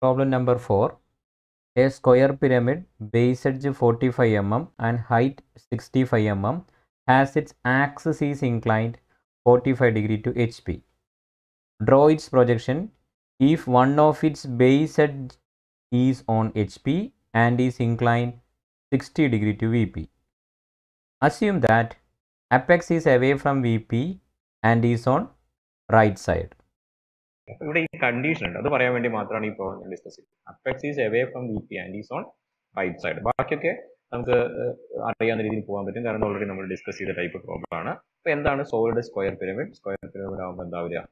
Problem number 4. A square pyramid, base edge 45 mm and height 65 mm has its axis is inclined 45 degree to HP. Draw its projection if one of its base edge is on HP and is inclined 60 degree to VP. Assume that apex is away from VP and is on right side. ഇവിടെ ഈ condition ഉണ്ട് അത് പറയാൻ വേണ്ടി മാത്രമാണ് ഈ problem discuss ചെയ്യുന്നത് is and on right side ബാക്കിയൊക്കെ നമുക്ക് അറിയാവുന്ന രീതിയിൽ പോകാൻ പറ്റും കാരണം ഓൾറെഡി നമ്മൾ ഡിസ്കസ് ചെയ്ത ടൈപ്പ് പ്രോബ്ലം ആണ് അപ്പോൾ എന്താണ് solid square pyramid square pyramid ആകുമ്പോൾ എന്താ വരിക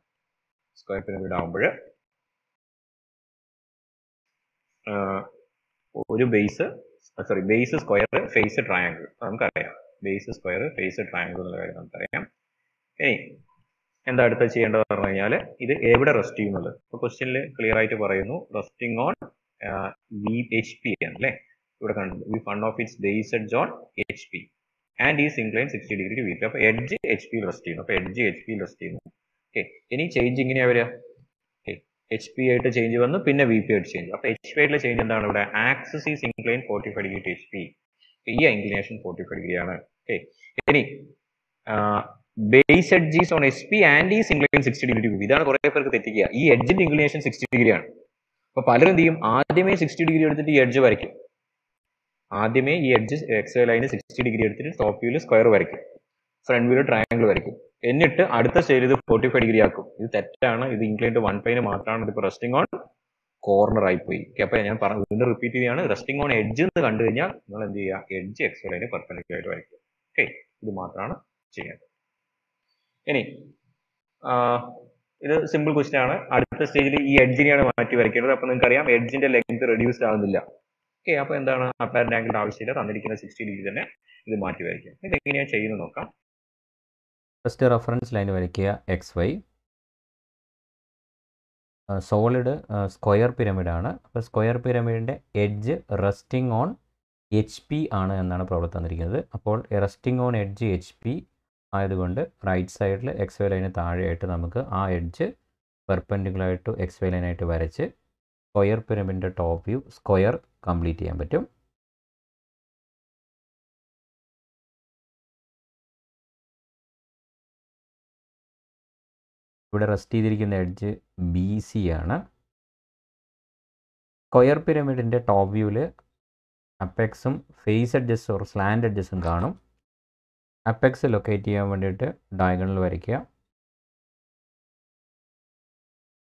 സ്ക്വയർ പിരമിഡ് ആകുമ്പോൾ ഒരു base sorry base square face triangle നമുക്കറിയാം ബേസ് സ്ക്വയർ ഫേസ് ട്രയാങ്കിൾ എന്നുള്ള കാര്യം നമുക്കറിയാം ഇനി എന്താ അടുത്ത ചെയ്യേണ്ടത് പറഞ്ഞു കഴിഞ്ഞാൽ ഇത് എവിടെ റെസ്റ്റ് ചെയ്യുന്നത് ഇപ്പോൾ ക്വസ്റ്റ്യനിൽ ക്ലിയർ ആയിട്ട് പറയുന്നു resting on V H P ആണ് അല്ലേ ഇവിടെ കണ്ടു വി ഫൺ of its base edge on H P and is inclined sixty degree വീക്കിൽ അപ്പോൾ എഡ്ജ് എച്ച് പി റെസ്റ്റ് ചെയ്യുന്നു അപ്പോൾ എഡ്ജ് എച്ച് പി റെസ്റ്റ് ചെയ്യുന്നു ഓക്കെ ഇനി ചേഞ്ച് ഇങ്ങനെയാ വരിക എച്ച് പി ആയിട്ട് ചേഞ്ച് വന്നു പിന്നെ വി പി ആയിട്ട് ചേഞ്ച് അപ്പോൾ എച്ച് പി ആയിട്ട് ചേഞ്ച് എന്താണ് ഇവിടെ axis is inclined forty five degree to H P ഈ ഇൻക്ലിനേഷൻ ഫോർട്ടി ഫൈവ് ഡിഗ്രി ആണ് ഓക്കെ ഇനി base edge on S P and is inclination sixty degree to ഇതാണ് കുറെ പേർക്ക് തെറ്റിക്കുക ഈ എഡ്ജിന്റെ ഇൻക്ലിനേഷൻ സിക്സ്റ്റി ഡിഗ്രിയാണ് അപ്പൊ പലരും എന്ത് ചെയ്യും ആദ്യമേ സിക്സ്റ്റി ഡിഗ്രി എടുത്തിട്ട് ഈ എഡ്ജ് വരയ്ക്കും ആദ്യമേ ഈ എഡ്ജ് എക്സ് ലൈന് സിക്സ്റ്റി ഡിഗ്രി എടുത്തിട്ട് ടോപ്പ് വ്യൂല് സ്ക്വയർ വരയ്ക്കും ഫ്രണ്ട് വ്യൂല് ട്രയാങ്കിൾ വരയ്ക്കും എന്നിട്ട് അടുത്ത സ്റ്റേജിൽ ഇത് ഫോർട്ടി ഫൈവ് ഡിഗ്രി ആക്കും ഇത് തെറ്റാണ് ഇത് ഇൻക്ലൈൻഡ് വൺ പൈന് മാത്രമാണ് ഇത് റെസ്റ്റിംഗ് ഓൺ കോർണർ ആയി പോയി അപ്പൊ ഞാൻ പറഞ്ഞു വീണ്ടും റിപ്പീറ്റ് ചെയ്യുകയാണ് റെസ്റ്റിംഗ് ഓൺ എഡ്ജ് എന്ന് കണ്ടു കഴിഞ്ഞാൽ നിങ്ങൾ എന്ത് ചെയ്യുക എഡ്ജ് എക്സ് ലൈന് പെർഫെക്റ്റ് ആയിട്ട് വരയ്ക്കും ഓക്കെ ഇത് മാത്രമാണ് ചെയ്യേണ്ടത് ഇനി ഇത് സിമ്പിൾ ക്വസ്റ്റ്യൻ ആണ് അടുത്ത സ്റ്റേജിൽ ഈ എഡ്ജിനെയാണ് മാറ്റി വരയ്ക്കേണ്ടത് അപ്പോൾ അറിയാം എഡ്ജിന്റെ ലെങ്ത് റെഡ്യൂസ്ഡ് ആവുന്നില്ല ഓക്കെ അപ്പോൾ എന്താണ് അപ്പാരന്റ് ആംഗിളിന്റെ ആവശ്യമില്ല തന്നിരിക്കുന്ന സിക്സ്റ്റി ഡിഗ്രി തന്നെ ഇത് മാറ്റി വരയ്ക്കാം ഇത് എങ്ങനെയാണ് ചെയ്യുന്നത് നോക്കാം ഫസ്റ്റ് റെഫറൻസ് ലൈൻ വരയ്ക്കുക എക്സ് വൈ സോളിഡ് സ്ക്വയർ പിരമിഡാണ് അപ്പോൾ സ്ക്വയർ പിരമിഡിൻ്റെ edge resting on H P ആണ് എന്നാണ് പ്രോബ്ലം തന്നിരിക്കുന്നത് അപ്പോൾ resting on edge H P ആയതുകൊണ്ട് റൈറ്റ് സൈഡിൽ എക്സ് വൈ ലൈന് താഴെയായിട്ട് നമുക്ക് ആ എഡ്ജ് പെർപ്പൻഡിക്കുലറായിട്ട് എക്സ് വൈ ലൈനായിട്ട് വരച്ച് സ്ക്വയർ പിരമിഡിൻ്റെ ടോപ്പ് വ്യൂ സ്ക്വയർ കംപ്ലീറ്റ് ചെയ്യാൻ പറ്റും ഇവിടെ റെസ്റ്റ് ചെയ്തിരിക്കുന്ന എഡ്ജ് ബി സി ആണ് സ്ക്വയർ പിരമിഡിൻ്റെ ടോപ്പ് വ്യൂവിൽ അപ്പെക്സും ഫേസ് അഡ്ജസ്റ്റും സ്ലാൻഡ് അഡ്ജസ്റ്റും കാണും അപ്പെക്സ് ലൊക്കേറ്റ് ചെയ്യാൻ വേണ്ടിയിട്ട് ഡയഗണൽ വരയ്ക്കുക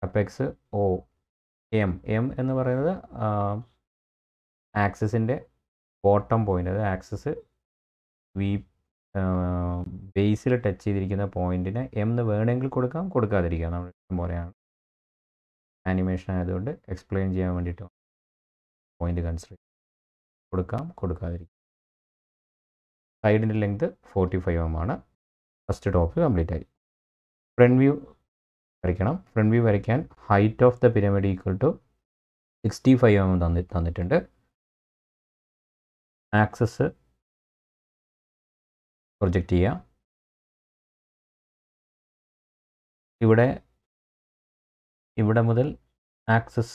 അപ്പെക്സ് ഒ എം എം എന്ന് പറയുന്നത് ആക്സിസിൻ്റെ ബോട്ടം പോയിൻ്റ് അത് ആക്സിസ് വി ബേസിൽ ടച്ച് ചെയ്തിരിക്കുന്ന പോയിന്റിന് എം എന്ന് വേണമെങ്കിൽ കൊടുക്കാം കൊടുക്കാതിരിക്കാം നമ്മൾ ഇഷ്ടം പോലെയാണ് ആനിമേഷൻ ആയതുകൊണ്ട് എക്സ്പ്ലെയിൻ ചെയ്യാൻ വേണ്ടിയിട്ട് പോയിന്റ് കൺസിഡർ കൊടുക്കാം കൊടുക്കാതിരിക്കാം സൈഡിൻ്റെ ലെങ്ത് ഫോർട്ടി ഫൈവ് എം ആണ് ഫസ്റ്റ് ടോപ്പ് കംപ്ലീറ്റ് ആയി ഫ്രണ്ട് വ്യൂ വരയ്ക്കണം ഫ്രണ്ട് വ്യൂ വരയ്ക്കാൻ height of the pyramid equal to sixty five M തന്നി തന്നിട്ടുണ്ട് ആക്സസ് പ്രൊജക്റ്റ് ചെയ്യുക ഇവിടെ ഇവിടെ മുതൽ ആക്സസ്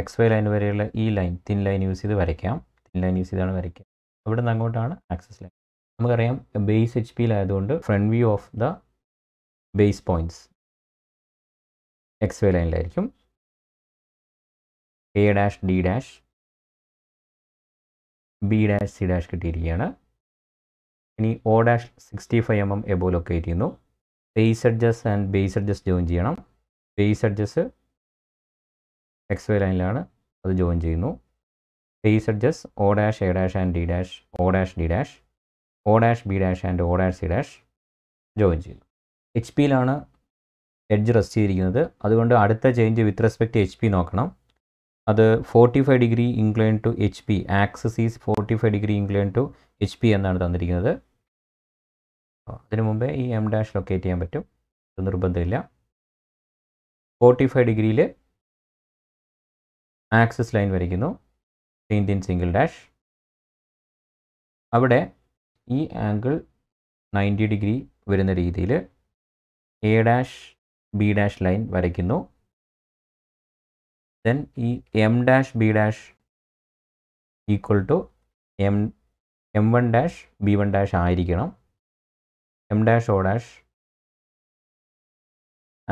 എക്സ് വൈ ലൈൻ വരെയുള്ള ഈ ലൈൻ തിൻ ലൈൻ യൂസ് ചെയ്ത് വരയ്ക്കാം തിൻ ലൈൻ യൂസ് ചെയ്താണ് വരയ്ക്കുക ഇവിടെ നിന്ന് അങ്ങോട്ടാണ് ആക്സസ് ലൈൻ നമുക്കറിയാം ബേസ് എച്ച് ആയതുകൊണ്ട് front view of the base points X Y ലൈനിലായിരിക്കും A dash D dash B dash C dash കിട്ടിയിരിക്കുകയാണ് ഇനി O dash sixty five M M above locate ചെയ്യുന്നു base edges and base edges join ചെയ്യണം base edges X Y ലൈനിലാണ് അത് join ചെയ്യുന്നു base edges O dash A dash and D dash O dash D dash O dash B dash and O dash C dash join ചെയ്യുന്നു H പിയിലാണ് edge rest ചെയ്തിരിക്കുന്നത് അതുകൊണ്ട് അടുത്ത change with respect H P നോക്കണം അത് forty five degree incline to H P axis is forty five degree incline to H P എന്നാണ് തന്നിരിക്കുന്നത് അതിനു മുമ്പേ ഈ എം ഡാഷ് ലൊക്കേറ്റ് ചെയ്യാൻ പറ്റും അത് നിർബന്ധമില്ല ഫോർട്ടി ഫൈവ് ഡിഗ്രിയിൽ ആക്സസ് ലൈൻ വരയ്ക്കുന്നു ഇന്ത്യൻ സിംഗിൾ ഡാഷ് അവിടെ ഈ ആംഗിൾ നയൻറ്റി ഡിഗ്രി വരുന്ന രീതിയിൽ A dash B dash line വരയ്ക്കുന്നു ദെൻ ഈ M dash B dash equal to M M one dash B one dash ആയിരിക്കണം M dash O dash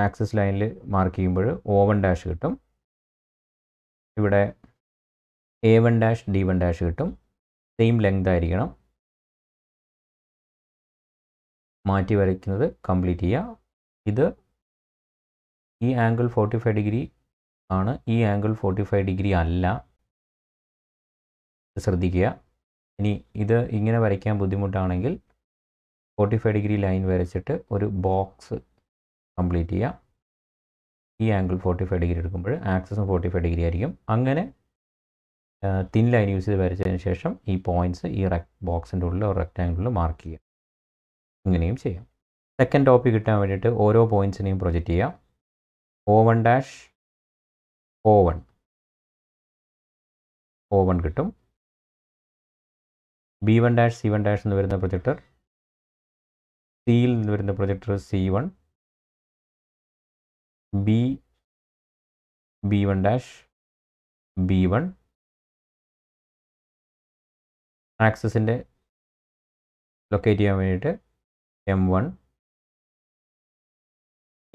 axis ലൈനിൽ മാർക്ക് ചെയ്യുമ്പോൾ ഒ വൺ ഡാഷ് കിട്ടും ഇവിടെ A one dash D one dash കിട്ടും same length ആയിരിക്കണം മാറ്റി വരയ്ക്കുന്നത് കംപ്ലീറ്റ് ചെയ്യുക ഇത് ഈ ആംഗിൾ ഫോർട്ടി ഫൈവ് ഡിഗ്രി ആണ് ഈ ആംഗിൾ ഫോർട്ടി ഫൈവ് ഡിഗ്രി അല്ല ശ്രദ്ധിക്കുക ഇനി ഇത് ഇങ്ങനെ വരയ്ക്കാൻ ബുദ്ധിമുട്ടാണെങ്കിൽ ഫോർട്ടി ഫൈവ് ഡിഗ്രി ലൈൻ വരച്ചിട്ട് ഒരു ബോക്സ് കംപ്ലീറ്റ് ചെയ്യുക ഈ ആംഗിൾ ഫോർട്ടി ഫൈവ് ഡിഗ്രി എടുക്കുമ്പോൾ ആക്സസും ഫോർട്ടി ഫൈവ് ഡിഗ്രി ആയിരിക്കും അങ്ങനെ തിൻ ലൈൻ യൂസ് ചെയ്ത് വരച്ചതിന് ശേഷം ഈ പോയിൻറ്റ്സ് ഈ റെക് ബോക്സിൻ്റെ ഉള്ളിൽ ഒരു റെക്റ്റാങ്കിളിൽ മാർക്ക് ചെയ്യുക ഇങ്ങനെയും ചെയ്യാം സെക്കൻഡ് ടോപ്പിക് കിട്ടാൻ വേണ്ടിയിട്ട് ഓരോ പോയിൻറ്റ്സിനെയും പ്രൊജക്റ്റ് ചെയ്യാം O one dash O one O one കിട്ടും B one dash C one dash എന്ന് വരുന്ന പ്രൊജക്ടർ സിയിൽ നിന്ന് വരുന്ന projector C one B B one dash B one ആക്സസിൻ്റെ ലൊക്കേറ്റ് ചെയ്യാൻ വേണ്ടിയിട്ട് m1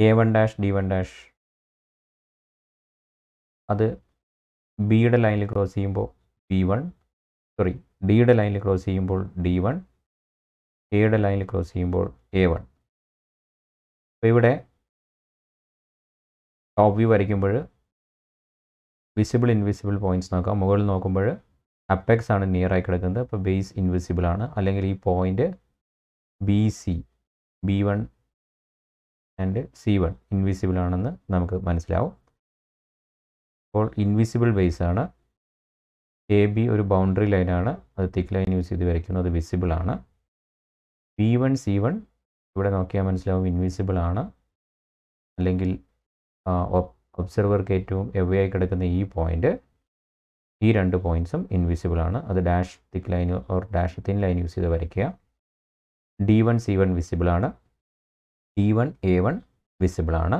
a1 dash d1 dash അത് ബിയുടെ ലൈനിൽ ക്രോസ് ചെയ്യുമ്പോൾ ബി വൺ സോറി ഡിയുടെ ലൈനിൽ ക്രോസ് ചെയ്യുമ്പോൾ ഡി വൺ എയുടെ ലൈനിൽ ക്രോസ് ചെയ്യുമ്പോൾ എ വൺ അപ്പോൾ ഇവിടെ ടോപ്പ് വ്യൂ വരയ്ക്കുമ്പോൾ വിസിബിൾ ഇൻവിസിബിൾ പോയിൻറ്റ്സ് നോക്കാം മുകളിൽ നോക്കുമ്പോൾ അപ്പെക്സ് ആണ് നിയറായി കിടക്കുന്നത് അപ്പോൾ ബേസ് ഇൻവിസിബിൾ ആണ് അല്ലെങ്കിൽ ഈ point B C B one and C one invisible ആണെന്ന് നമുക്ക് മനസ്സിലാവും അപ്പോൾ ഇൻവിസിബിൾ ബേസ് ആണ് എ ബി ഒരു ബൗണ്ടറി ലൈനാണ് അത് തിക്ക് ലൈൻ യൂസ് ചെയ്ത് വരയ്ക്കുന്നത് അത് വിസിബിൾ ആണ് ബി വൺ സി വൺ ഇവിടെ നോക്കിയാൽ മനസ്സിലാവും ഇൻവിസിബിൾ ആണ് അല്ലെങ്കിൽ ഒബ്സർവർക്ക് ഏറ്റവും എവയായി കിടക്കുന്ന ഈ പോയിൻ്റ് ഈ രണ്ട് പോയിൻറ്സും ഇൻവിസിബിൾ ആണ് അത് dash thick line or dash thin line use ചെയ്ത് വരയ്ക്കുക ഡി വൺ സി വൺ വിസിബിളാണ് ഡി വൺ എ വൺ വിസിബിളാണ്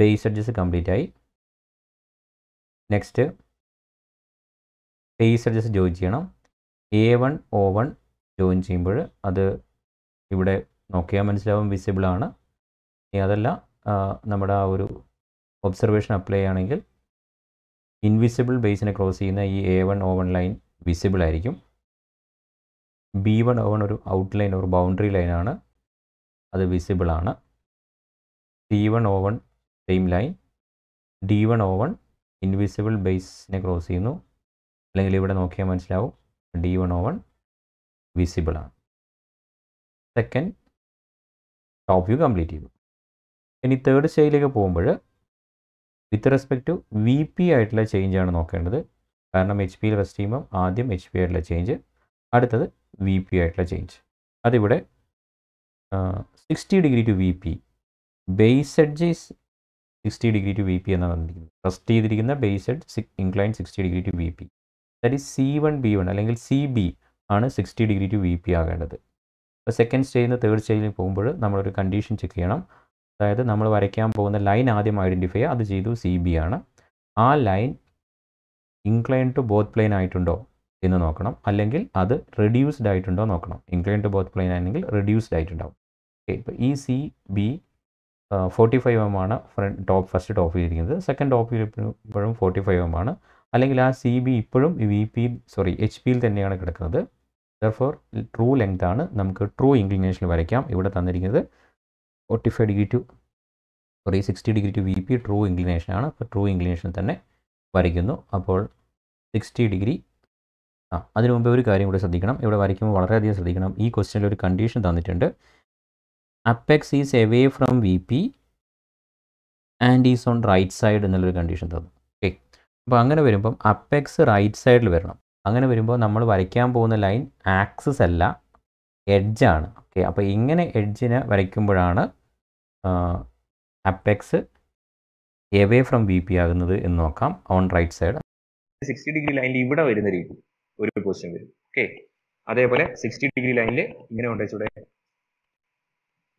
ബേസ് എഡ്ജസ് കംപ്ലീറ്റ് ആയി നെക്സ്റ്റ് ബേസ് എഡ്ജസ് ജോയിൻ ചെയ്യണം A one O one join ചെയ്യുമ്പോൾ അത് ഇവിടെ നോക്കിയാൽ മനസ്സിലാവും വിസിബിളാണ് ഇനി അതല്ല നമ്മുടെ ആ ഒരു ഒബ്സർവേഷൻ അപ്ലൈ ആണെങ്കിൽ ഇൻവിസിബിൾ ബേസിനെ ക്രോസ് ചെയ്യുന്ന ഈ A one O one line visible ആയിരിക്കും ബി വൺ അവൺ ഒരു ലൈൻ ഒരു ബൗണ്ടറി ലൈനാണ് അത് വിസിബിൾ ആണ് D one O one same line D one O one invisible ബേസിനെ ക്രോസ് ചെയ്യുന്നു അല്ലെങ്കിൽ ഇവിടെ നോക്കിയാൽ മനസ്സിലാവും D one O one visible ആണ് സെക്കൻഡ് ടോപ്പ് വ്യൂ കംപ്ലീറ്റ് ചെയ്തു ഇനി തേർഡ് സ്റ്റേജിലേക്ക് പോകുമ്പോൾ with respect to V P ആയിട്ടുള്ള ചേഞ്ചാണ് നോക്കേണ്ടത് കാരണം എച്ച് പിയിൽ റെസ്റ്റ് ചെയ്യുമ്പം ആദ്യം എച്ച് പി ആയിട്ടുള്ള ചേഞ്ച് അടുത്തത് വി പി ആയിട്ടുള്ള ചേഞ്ച് അതിവിടെ sixty degree to V P base edge is sixty degree to V P എന്നാണ് പറഞ്ഞിരിക്കുന്നത് റെസ്റ്റ് ചെയ്തിരിക്കുന്ന base edge incline sixty degree to V P that is C one B one അല്ലെങ്കിൽ C B ആണ് sixty degree to V P ആകേണ്ടത് അപ്പോൾ second സ്റ്റേജിൽ നിന്ന് third സ്റ്റേജിൽ പോകുമ്പോൾ നമ്മളൊരു കണ്ടീഷൻ ചെക്ക് ചെയ്യണം അതായത് നമ്മൾ വരയ്ക്കാൻ പോകുന്ന ലൈൻ ആദ്യം ഐഡൻറ്റിഫൈ ചെയ്യുക അത് ചെയ്തു സി ബി ആണ് ആ line incline to both plane ആയിട്ടുണ്ടോ എന്ന് നോക്കണം അല്ലെങ്കിൽ അത് റെഡ്യൂസ്ഡ് ആയിട്ടുണ്ടോ നോക്കണം ഇൻക്ലൈൻ ടു ബോത്ത് പ്ലെയിൻ ആണെങ്കിൽ റെഡ്യൂസ്ഡ് ആയിട്ടുണ്ടാവും ഓക്കെ ഇപ്പോൾ ഈ C B forty five M ആണ് ഫ്രണ്ട് ടോപ്പ് ഫസ്റ്റ് ടോപ്പ് ചെയ്തിരിക്കുന്നത് സെക്കൻഡ് ടോപ്പ് ചെയ്തപ്പോഴും ഫോർട്ടി ഫൈവ് എം ആണ് അല്ലെങ്കിൽ ആ സി ബി ഇപ്പോഴും വി പി സോറി എച്ച് പിയിൽ തന്നെയാണ് കിടക്കുന്നത് ദർഫോർ ട്രൂ ലെങ്ത് ആണ് നമുക്ക് ട്രൂ ഇൻക്ലിനേഷൻ വരയ്ക്കാം ഇവിടെ തന്നിരിക്കുന്നത് forty five degree to sorry sixty degree to V P true inclination ആണ് അപ്പോൾ ട്രൂ ഇൻക്ലിനേഷൻ തന്നെ വരയ്ക്കുന്നു അപ്പോൾ സിക്സ്റ്റി ഡിഗ്രി ആ അതിനു മുമ്പ് ഒരു കാര്യം കൂടി ശ്രദ്ധിക്കണം ഇവിടെ വരയ്ക്കുമ്പോൾ വളരെയധികം ശ്രദ്ധിക്കണം ഈ ക്വസ്റ്റ്യനിൽ ഒരു കണ്ടീഷൻ തന്നിട്ടുണ്ട് apex is away from V P and is on right side എന്നുള്ളൊരു കണ്ടീഷൻ തന്നു ഓക്കെ അപ്പോൾ അങ്ങനെ വരുമ്പം അപ്പെക്സ് റൈറ്റ് സൈഡിൽ വരണം അങ്ങനെ വരുമ്പോൾ നമ്മൾ വരയ്ക്കാൻ പോകുന്ന ലൈൻ ആക്സസ് അല്ല എഡ്ജാണ് ഓക്കെ അപ്പോൾ ഇങ്ങനെ എഡ്ജിനെ വരയ്ക്കുമ്പോഴാണ് apex away from V P ആകുന്നത് എന്ന് നോക്കാം on right side sixty degree ലൈനിൽ ഇവിടെ വരുന്ന രീതി ഒരു പൊസിഷൻ വരും ഓക്കെ അതേപോലെ സിക്സ്റ്റി ഡിഗ്രി ലൈനിൽ ഇങ്ങനെ കൊണ്ടുവച്ചൂടെ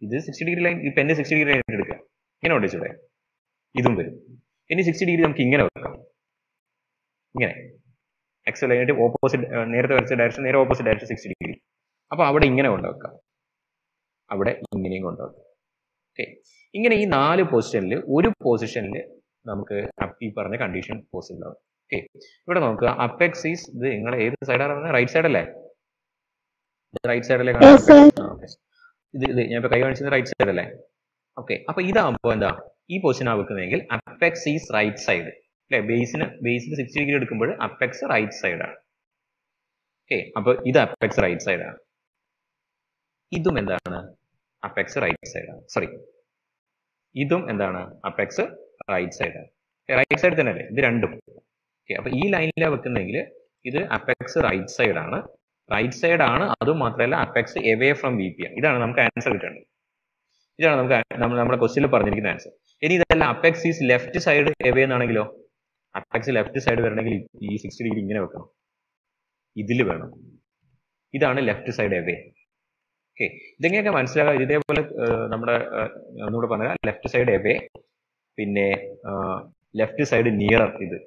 ഇത് സിക്സ്റ്റി ഡിഗ്രി ലൈൻ ഇപ്പം എൻ്റെ സിക്സ്റ്റി ഡിഗ്രി ലൈൻ എടുക്കുക ഇങ്ങനെ കൊണ്ടുവച്ചൂടെ ഇതും വരും ഇനി സിക്സ്റ്റി ഡിഗ്രി നമുക്ക് ഇങ്ങനെ വെക്കാം ഇങ്ങനെ എക്സ് ലൈനായിട്ട് ഓപ്പോസിറ്റ് നേരത്തെ വരച്ച ഡയറക്ഷൻ നേരെ ഓപ്പോസിറ്റ് ഡയറക്ഷൻ സിക്സ്റ്റി ഡിഗ്രി അപ്പോൾ അവിടെ ഇങ്ങനെ കൊണ്ടുവെക്കാം അവിടെ ഇങ്ങനെയും കൊണ്ടുവെക്കാം ഓക്കെ ഇങ്ങനെ ഈ നാല് പൊസിഷനിൽ ഒരു പൊസിഷനിൽ നമുക്ക് ഈ പറഞ്ഞ കണ്ടീഷൻ പോസിബിൾ ആവും ഓക്കെ ഇവിടെ നോക്കുക അപ്പെക്സ് ഈസ് ഇത് നിങ്ങൾ ഏത് സൈഡാണ് പറഞ്ഞത് റൈറ്റ് സൈഡ് അല്ലേ റൈറ്റ് സൈഡല്ലേ ഇത് ഇത് ഞാൻ ഇപ്പൊ കൈ കാണിച്ചത് റൈറ്റ് സൈഡല്ലേ ഓക്കെ അപ്പൊ ഇതാകുമ്പോ എന്താ ഈ പൊസിഷൻ വെക്കുന്നതെങ്കിൽ അപ്പെക്സ് ഈസ് റൈറ്റ് സൈഡ് അല്ലെ ബേസിന് ബേസിന് സിക്സ്റ്റി ഡിഗ്രി എടുക്കുമ്പോൾ അപ്പെക്സ് റൈറ്റ് സൈഡാണ് ഓക്കെ അപ്പൊ ഇത് അപ്പെക്സ് റൈറ്റ് സൈഡാണ് ഇതും എന്താണ് അപ്പെക്സ് റൈറ്റ് സൈഡാണ് സോറി ഇതും എന്താണ് അപ്പെക്സ് റൈറ്റ് സൈഡാണ് റൈറ്റ് സൈഡ് തന്നെ അല്ലേ ഇത് രണ്ടും ഓക്കെ അപ്പോൾ ഈ ലൈനിലാണ് വെക്കുന്നതെങ്കിൽ ഇത് അപ്പെക്സ് റൈറ്റ് സൈഡ് ആണ് റൈറ്റ് സൈഡ് ആണ് അതും മാത്രമല്ല apex away from V P ആണ് ഇതാണ് നമുക്ക് ആൻസർ കിട്ടേണ്ടത് ഇതാണ് നമുക്ക് നമ്മുടെ ക്വസ്റ്റ്യനിൽ പറഞ്ഞിരിക്കുന്ന ആൻസർ ഇനി ഇതല്ല apex is left side away എന്നാണെങ്കിലോ അപ്പെക്സ് ലെഫ്റ്റ് സൈഡ് വരണമെങ്കിൽ ഈ സിക്സ്റ്റി ഡിഗ്രി ഇങ്ങനെ വെക്കണം ഇതിൽ വേണം ഇതാണ് ലെഫ്റ്റ് സൈഡ് എവേ ഓക്കെ ഇതെങ്ങനെയൊക്കെ മനസ്സിലാകാം ഇതേപോലെ നമ്മുടെ ഒന്നുകൂടെ പറഞ്ഞാൽ ലെഫ്റ്റ് സൈഡ് എവേ പിന്നെ ലെഫ്റ്റ് സൈഡ് നിയർ ഇത്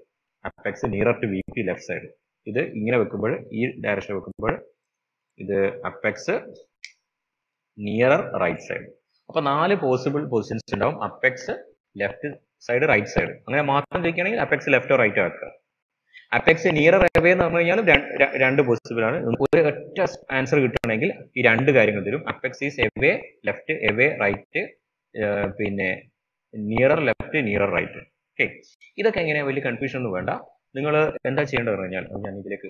apex near to V P left side ഇത് ഇങ്ങനെ വെക്കുമ്പോൾ ഈ ഡയറക്ഷൻ വെക്കുമ്പോൾ ഇത് അപ്പെക്സ് നിയർ റൈറ്റ് സൈഡ് അപ്പൊ നാല് പോസിബിൾ പൊസിഷൻസ് ഉണ്ടാവും apex left side right side അങ്ങനെ മാത്രം ചോദിക്കുകയാണെങ്കിൽ അപ്പെക്സ് ലെഫ്റ്റോ റൈറ്റോ ആക്കുക അപ്പെക്സ് നിയർ എവേ എന്ന് പറഞ്ഞു കഴിഞ്ഞാൽ രണ്ട് പോസിബിൾ ആണ് നമുക്ക് ഒരു ഒറ്റ ആൻസർ കിട്ടുകയാണെങ്കിൽ ഈ രണ്ട് കാര്യങ്ങൾ തരും apex is away left away right പിന്നെ nearer left nearer right okay ഇതൊക്കെ എങ്ങനെയാ വലിയ കൺഫ്യൂഷൻ ഒന്നും വേണ്ട നിങ്ങൾ എന്താ ചെയ്യേണ്ടത് പറഞ്ഞാൽ ഞാൻ ഇതിലേക്ക്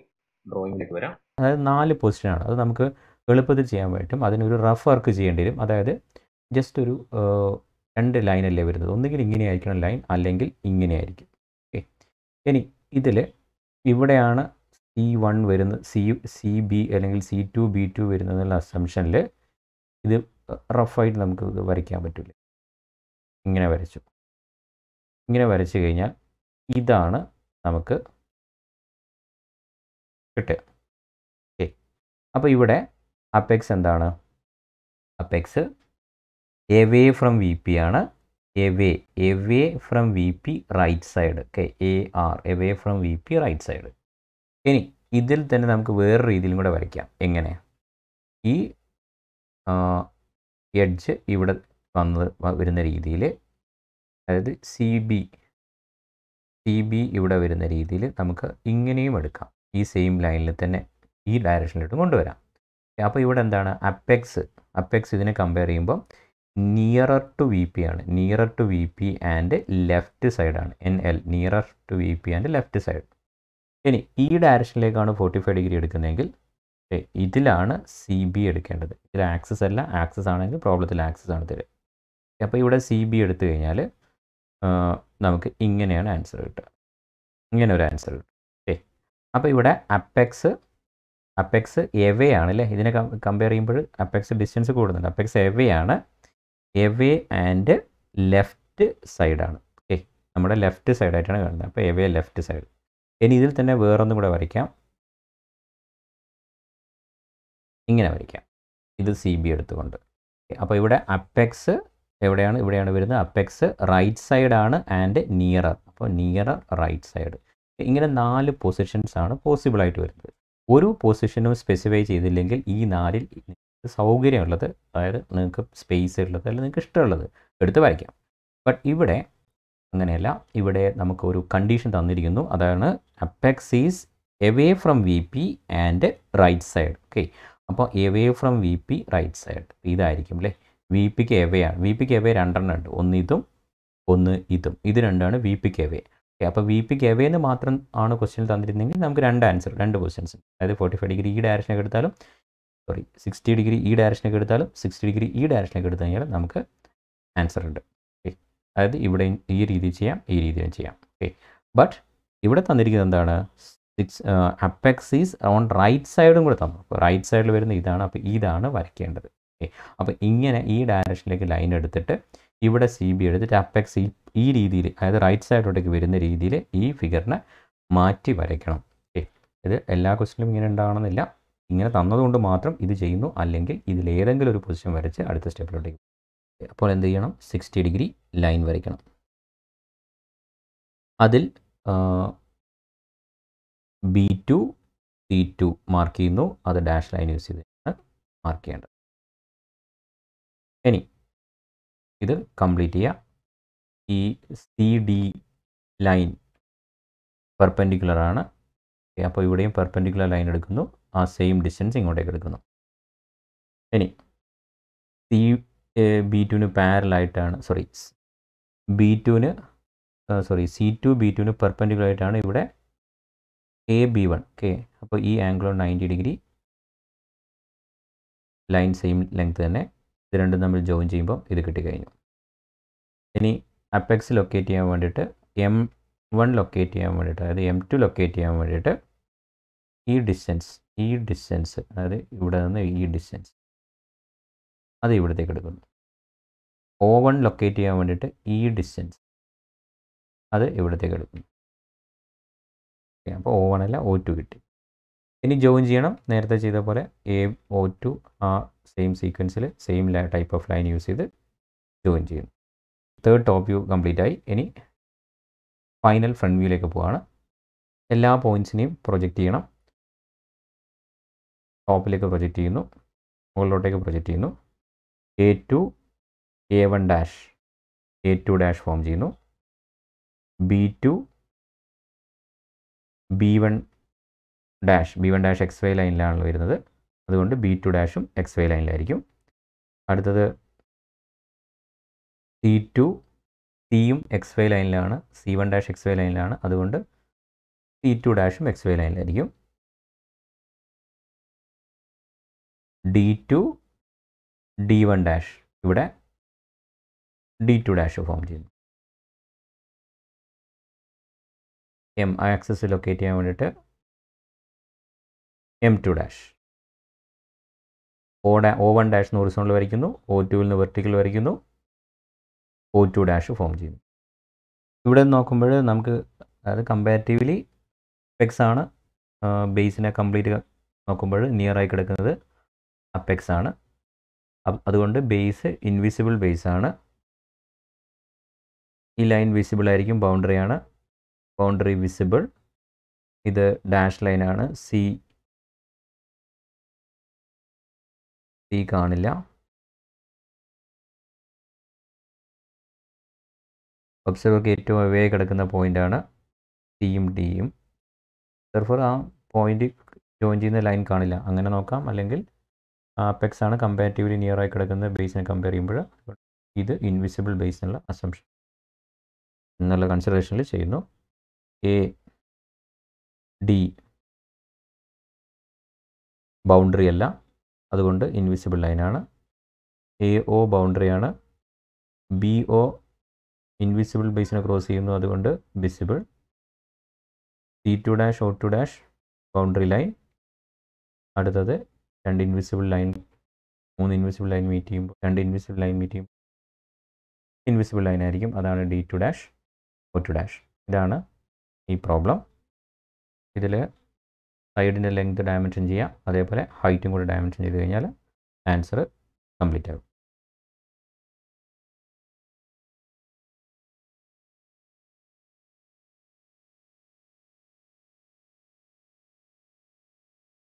ഡ്രോയിങ്ങിലേക്ക് വരാം അതായത് നാല് പൊസിഷനാണ് അത് നമുക്ക് എളുപ്പത്തിൽ ചെയ്യാൻ പറ്റും അതിനൊരു റഫ് വർക്ക് ചെയ്യേണ്ടി വരും അതായത് ജസ്റ്റ് ഒരു രണ്ട് ലൈനല്ലേ വരുന്നത് ഒന്നുകിൽ ഇങ്ങനെ ആയിരിക്കണം ലൈൻ അല്ലെങ്കിൽ ഇങ്ങനെ ആയിരിക്കും ഓക്കെ ഇനി ഇതിൽ ഇവിടെയാണ് സി വൺ വരുന്നത് സി സി ബി അല്ലെങ്കിൽ സി ടു ബി ടു വരുന്നതെന്നുള്ള അസംഷനിൽ ഇത് റഫായിട്ട് നമുക്ക് ഇത് വരയ്ക്കാൻ പറ്റില്ല ഇങ്ങനെ വരച്ചു ഇങ്ങനെ വരച്ചു കഴിഞ്ഞാൽ ഇതാണ് നമുക്ക് കിട്ടുക ഓക്കെ അപ്പോൾ ഇവിടെ അപ്പെക്സ് എന്താണ് apex away from V P ആണ് away away from V P right side okay A R away from V P right side ഇനി ഇതിൽ തന്നെ നമുക്ക് വേറെ രീതിയിലും കൂടെ വരയ്ക്കാം എങ്ങനെ ഈ എഡ്ജ് ഇവിടെ വന്ന് വരുന്ന രീതിയിൽ അതായത് സി ബി സി ബി ഇവിടെ വരുന്ന രീതിയിൽ നമുക്ക് ഇങ്ങനെയും എടുക്കാം ഈ സെയിം ലൈനിൽ തന്നെ ഈ ഡയറക്ഷനിലോട്ട് കൊണ്ടുവരാം അപ്പോൾ ഇവിടെ എന്താണ് അപ്പെക്സ് അപ്പെക്സ് ഇതിനെ കമ്പയർ ചെയ്യുമ്പോൾ നിയറർ ടു വി പി ആണ് nearer to V P and left സൈഡാണ് N L nearer to V P and left side ഇനി ഈ ഡയറക്ഷനിലേക്കാണ് ഫോർട്ടി ഫൈവ് ഡിഗ്രി എടുക്കുന്നതെങ്കിൽ ഇതിലാണ് സി ബി എടുക്കേണ്ടത് ഇതിൽ ആക്സസ് അല്ല ആക്സസ് ആണെങ്കിൽ പ്രോബ്ലത്തിൽ ആക്സസ് ആണ് തരുക അപ്പോൾ ഇവിടെ സി ബി എടുത്തു കഴിഞ്ഞാൽ നമുക്ക് ഇങ്ങനെയാണ് ആൻസർ കിട്ടുക ഇങ്ങനെ ഒരു ആൻസർ കിട്ടും ഓക്കെ അപ്പോൾ ഇവിടെ അപ്പെക്സ് അപ്പെക്സ് എവേ ആണ് അല്ലേ ഇതിനെ കമ്പയർ ചെയ്യുമ്പോൾ അപ്പെക്സ് ഡിസ്റ്റൻസ് കൂടുന്നുണ്ട് അപ്പെക്സ് എവേ ആണ് എവേ ആൻഡ് ലെഫ്റ്റ് സൈഡാണ് ഓക്കെ നമ്മുടെ ലെഫ്റ്റ് സൈഡായിട്ടാണ് കാണുന്നത് അപ്പോൾ എവേ ലെഫ്റ്റ് സൈഡ് ഇനി ഇതിൽ തന്നെ വേറൊന്നും കൂടെ വരയ്ക്കാം ഇങ്ങനെ വരയ്ക്കാം ഇത് സി ബി എടുത്തുകൊണ്ട് അപ്പോൾ ഇവിടെ അപ്പെക്സ് എവിടെയാണ് ഇവിടെയാണ് വരുന്നത് അപ്പെക്സ് റൈറ്റ് സൈഡാണ് ആൻഡ് നിയറർ അപ്പോൾ നിയറർ റൈറ്റ് സൈഡ് ഇങ്ങനെ നാല് പൊസിഷൻസ് ആണ് പോസിബിളായിട്ട് വരുന്നത് ഒരു പൊസിഷനും സ്പെസിഫൈ ചെയ്തില്ലെങ്കിൽ ഈ നാലിൽ സൗകര്യമുള്ളത് അതായത് നിങ്ങൾക്ക് സ്പേസ് ഉള്ളത് അല്ലെങ്കിൽ നിങ്ങൾക്ക് ഇഷ്ടമുള്ളത് എടുത്ത് വരയ്ക്കാം ബട്ട് ഇവിടെ അങ്ങനെയല്ല ഇവിടെ നമുക്ക് ഒരു കണ്ടീഷൻ തന്നിരിക്കുന്നു അതാണ് apex is away from V P and right side okay അപ്പോൾ away from V P right side ഇതായിരിക്കും അല്ലേ വി പി പിക്ക് എവയാണ് വി പി കെ എവ രണ്ടെണ്ണം ഉണ്ട് ഒന്ന് ഇതും ഒന്ന് ഇതും ഇത് രണ്ടാണ് വി പി കെ എവേ ഓക്കെ അപ്പോൾ വി പിക്ക് എവേ എന്ന് മാത്രം ആണ് ക്വസ്റ്റ്യൻ തന്നിരുന്നെങ്കിൽ നമുക്ക് രണ്ട് ആൻസർ രണ്ട് ക്വസ്റ്റ്യൻസ് അതായത് ഫോർട്ടി ഫൈവ് ഡിഗ്രി ഈ ഡയറക്ഷനൊക്കെ എടുത്താലും സോറി സിക്സ്റ്റി ഡിഗ്രി ഈ ഡയറക്ഷനൊക്കെ എടുത്താലും സിക്സ്റ്റി ഡിഗ്രി ഈ ഡയറക്ഷനൊക്കെ എടുത്തു കഴിഞ്ഞാൽ നമുക്ക് ആൻസർ ഉണ്ട് ഓക്കെ അതായത് ഇവിടെ ഈ രീതിയിൽ ചെയ്യാം ഈ രീതിയിലും ചെയ്യാം ഓക്കെ ബട്ട് ഇവിടെ തന്നിരിക്കുന്നത് എന്താണ് സിക്സ് അപ്പെക്സീസ് ഓൺ റൈറ്റ് സൈഡും കൂടെ തന്നു അപ്പോൾ റൈറ്റ് സൈഡിൽ വരുന്ന ഇതാണ് അപ്പോൾ ഇതാണ് വരയ്ക്കേണ്ടത് ഓക്കെ അപ്പോൾ ഇങ്ങനെ ഈ ഡയറക്ഷനിലേക്ക് ലൈൻ എടുത്തിട്ട് ഇവിടെ സി ബി എടുത്തിട്ട് അപ്പെക്സ് ഈ ഈ രീതിയിൽ അതായത് റൈറ്റ് സൈഡിലോട്ടേക്ക് വരുന്ന രീതിയിൽ ഈ ഫിഗറിനെ മാറ്റി വരയ്ക്കണം ഓക്കെ ഇത് എല്ലാ ക്വസ്റ്റിനും ഇങ്ങനെ ഉണ്ടാകണമെന്നില്ല ഇങ്ങനെ തന്നതുകൊണ്ട് മാത്രം ഇത് ചെയ്യുന്നു അല്ലെങ്കിൽ ഇതിലേതെങ്കിലും ഒരു പൊസിഷൻ വരച്ച് അടുത്ത സ്റ്റെപ്പിലോട്ടേക്ക് അപ്പോൾ എന്ത് ചെയ്യണം സിക്സ്റ്റി ഡിഗ്രി ലൈൻ വരയ്ക്കണം അതിൽ B two C two mark ചെയ്യുന്നു അത് ഡാഷ് ലൈൻ യൂസ് ചെയ്ത് മാർക്ക് ചെയ്യേണ്ടത് ഇനി ഇത് കംപ്ലീറ്റ് ചെയ്യുക ഈ സി ഡി ലൈൻ പെർപ്പൻഡിക്കുലർ ആണ് അപ്പോൾ ഇവിടെയും പെർപ്പൻഡിക്കുലർ ലൈൻ എടുക്കുന്നു ആ സെയിം ഡിസ്റ്റൻസ് ഇങ്ങോട്ടേക്ക് എടുക്കുന്നു ഇനി സി ബി ടുവിന് പാരലായിട്ടാണ് സോറി ബി ടുവിന് സോറി സി ടു ബി ടുവിന് പെർപ്പൻഡിക്കുലർ ആയിട്ടാണ് ഇവിടെ എ ബി വൺ ഓക്കെ അപ്പോൾ ഈ angle ninety degree line same length തന്നെ ഇത് രണ്ടും തമ്മിൽ ജോയിൻ ചെയ്യുമ്പോൾ ഇത് കിട്ടിക്കഴിഞ്ഞു ഇനി അപ്പെക്സ് ലൊക്കേറ്റ് ചെയ്യാൻ വേണ്ടിയിട്ട് എം വൺ ലൊക്കേറ്റ് ചെയ്യാൻ വേണ്ടിയിട്ട് അതായത് എം ടു ലൊക്കേറ്റ് ചെയ്യാൻ വേണ്ടിയിട്ട് ഈ ഡിസ്റ്റൻസ് ഈ ഡിസ്റ്റൻസ് അതായത് ഇവിടെ നിന്ന് ഈ ഡിസ്റ്റൻസ് അത് ഇവിടത്തേക്ക് എടുക്കുന്നു ഒ വൺ ലൊക്കേറ്റ് ചെയ്യാൻ വേണ്ടിയിട്ട് ഈ ഡിസ്റ്റൻസ് അത് ഇവിടത്തേക്ക് എടുക്കുന്നു അപ്പോൾ ഒ വൺ അല്ല ഒ ടു കിട്ടി ഇനി ജോയിൻ ചെയ്യണം നേരത്തെ ചെയ്ത പോലെ എ ഒ ടു ആ സെയിം സീക്വൻസിൽ same type of line use ചെയ്ത് ജോയിൻ ചെയ്യുന്നു തേർഡ് ടോപ്പ് വ്യൂ കംപ്ലീറ്റ് ആയി ഇനി ഫൈനൽ ഫ്രണ്ട് വ്യൂയിലേക്ക് പോവുകയാണ് എല്ലാ പോയിൻറ്റ്സിനെയും പ്രൊജക്റ്റ് ചെയ്യണം ടോപ്പിലേക്ക് പ്രൊജക്റ്റ് ചെയ്യുന്നു മുകളിലോട്ടേക്ക് പ്രൊജക്റ്റ് ചെയ്യുന്നു A two A one dash A two dash form ചെയ്യുന്നു B two B one dash B one dash X Y ലൈനിലാണ് വരുന്നത് അതുകൊണ്ട് ബി ടു ഡാഷും എക്സ് വൈ ലൈനിലായിരിക്കും അടുത്തത് സി ടു സിയും എക്സ് വൈ ലൈനിലാണ് C one dash X Y ലൈനിലാണ് അതുകൊണ്ട് സി ടു ഡാഷും എക്സ് വൈ ലൈനിലായിരിക്കും D two D one dash ഇവിടെ ഡി ടു ഡാഷ് ഫോം ചെയ്യുന്നു എം ആ ആക്സസ് ലൊക്കേറ്റ് ചെയ്യാൻ വേണ്ടിയിട്ട് എം ടു ഡാഷ് ഓ ഡാ ഒ വൺ ഡാഷ് ഹൊറിസോണിൽ വരയ്ക്കുന്നു ഒ ടുവിൽ നിന്ന് വെർട്ടിക്കൽ വരയ്ക്കുന്നു ഒ ടു ഡാഷ് ഫോം ചെയ്യുന്നു ഇവിടെ നോക്കുമ്പോൾ നമുക്ക് അതായത് കമ്പാരിറ്റീവ്ലി അപ്പെക്സ് ആണ് ബേസിനെ കംപ്ലീറ്റ് നോക്കുമ്പോൾ നിയർ ആയി കിടക്കുന്നത് അപ്പെക്സ് ആണ് അതുകൊണ്ട് ബേസ് ഇൻവിസിബിൾ ബേസ് ആണ് ഈ ലൈൻ വിസിബിൾ ആയിരിക്കും ബൗണ്ടറിയാണ് ബൗണ്ടറി വിസിബിൾ ഇത് ഡാഷ് ലൈനാണ് സി ഇ കാണില്ല ഒബ്സർവർക്ക് ഏറ്റവും അവയായി കിടക്കുന്ന പോയിൻ്റാണ് സിയും ഡിയും സെർഫർ ആ പോയിൻ്റ് ജോയിൻ ചെയ്യുന്ന ലൈൻ കാണില്ല അങ്ങനെ നോക്കാം അല്ലെങ്കിൽ പെക്സ് ആണ് കമ്പാരിറ്റീവ്ലി നിയർ ആയി കിടക്കുന്ന ബേസിനെ കമ്പയർ ചെയ്യുമ്പോൾ ഇത് ഇൻവിസിബിൾ ബേസ് എന്നുള്ള അസംഷൻ എന്നുള്ള കൺസിഡറേഷനിൽ ചെയ്യുന്നു എ ഡി ബൗണ്ടറി അല്ല അതുകൊണ്ട് ഇൻവിസിബിൾ ലൈനാണ് എ ഒ ബൗണ്ടറിയാണ് ബി ഒ ഇൻവിസിബിൾ ബേസിനെ ക്രോസ് ചെയ്യുന്നു അതുകൊണ്ട് visible C two dash O two dash boundary line അടുത്തത് രണ്ട് ഇൻവിസിബിൾ ലൈൻ മൂന്ന് ഇൻവിസിബിൾ ലൈൻ മീറ്റ് ചെയ്യുമ്പോൾ രണ്ട് ഇൻവിസിബിൾ ലൈൻ മീറ്റ് ചെയ്യുമ്പോൾ ഇൻവിസിബിൾ ലൈൻ ആയിരിക്കും അതാണ് D two dash O two dash ഇതാണ് ഈ പ്രോബ്ലം ഇതിൽ സൈഡിൻ്റെ ലെങ്ത് ഡയമെൻഷൻ ചെയ്യാം അതേപോലെ ഹൈറ്റും കൂടി ഡയമെൻഷൻ ചെയ്ത് കഴിഞ്ഞാൽ ആൻസർ കംപ്ലീറ്റ് ആകും